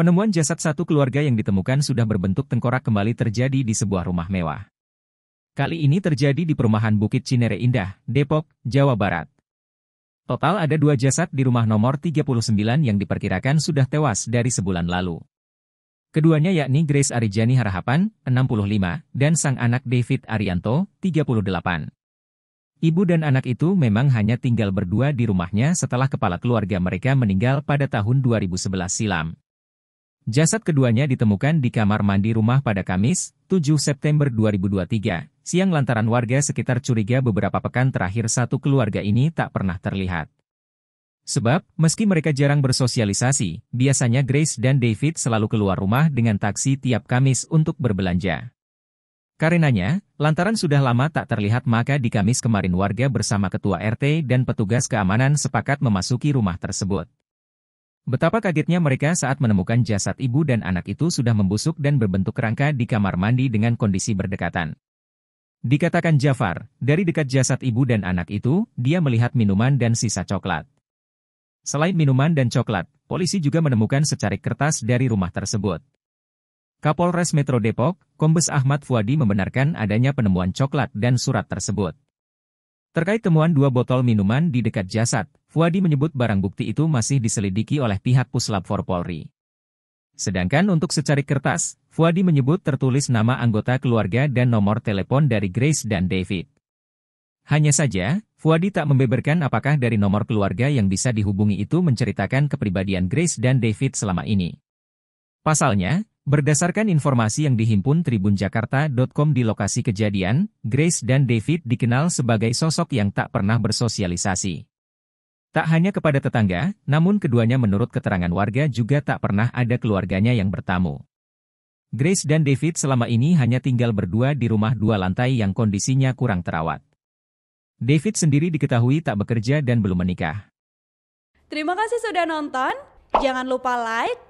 Penemuan jasad satu keluarga yang ditemukan sudah berbentuk tengkorak kembali terjadi di sebuah rumah mewah. Kali ini terjadi di perumahan Bukit Cinere Indah, Depok, Jawa Barat. Total ada dua jasad di rumah nomor 39 yang diperkirakan sudah tewas dari sebulan lalu. Keduanya yakni Grace Arijani Harahapan, 65, dan sang anak David Arianto, 38. Ibu dan anak itu memang hanya tinggal berdua di rumahnya setelah kepala keluarga mereka meninggal pada tahun 2011 silam. Jasad keduanya ditemukan di kamar mandi rumah pada Kamis, 7 September 2023, siang lantaran warga sekitar curiga beberapa pekan terakhir satu keluarga ini tak pernah terlihat. Sebab, meski mereka jarang bersosialisasi, biasanya Grace dan David selalu keluar rumah dengan taksi tiap Kamis untuk berbelanja. Karenanya, lantaran sudah lama tak terlihat maka di Kamis kemarin warga bersama ketua RT dan petugas keamanan sepakat memasuki rumah tersebut. Betapa kagetnya mereka saat menemukan jasad ibu dan anak itu sudah membusuk dan berbentuk kerangka di kamar mandi dengan kondisi berdekatan. Dikatakan Jafar, dari dekat jasad ibu dan anak itu, dia melihat minuman dan sisa coklat. Selain minuman dan coklat, polisi juga menemukan secarik kertas dari rumah tersebut. Kapolres Metro Depok, Kombes Ahmad Fuadi membenarkan adanya penemuan coklat dan surat tersebut. Terkait temuan dua botol minuman di dekat jasad, Fuadi menyebut barang bukti itu masih diselidiki oleh pihak puslap for Polri. Sedangkan untuk secari kertas, Fuadi menyebut tertulis nama anggota keluarga dan nomor telepon dari Grace dan David. Hanya saja, Fuadi tak membeberkan apakah dari nomor keluarga yang bisa dihubungi itu menceritakan kepribadian Grace dan David selama ini. Pasalnya, Berdasarkan informasi yang dihimpun tribunjakarta.com di lokasi kejadian, Grace dan David dikenal sebagai sosok yang tak pernah bersosialisasi. Tak hanya kepada tetangga, namun keduanya menurut keterangan warga juga tak pernah ada keluarganya yang bertamu. Grace dan David selama ini hanya tinggal berdua di rumah dua lantai yang kondisinya kurang terawat. David sendiri diketahui tak bekerja dan belum menikah. Terima kasih sudah nonton. Jangan lupa like,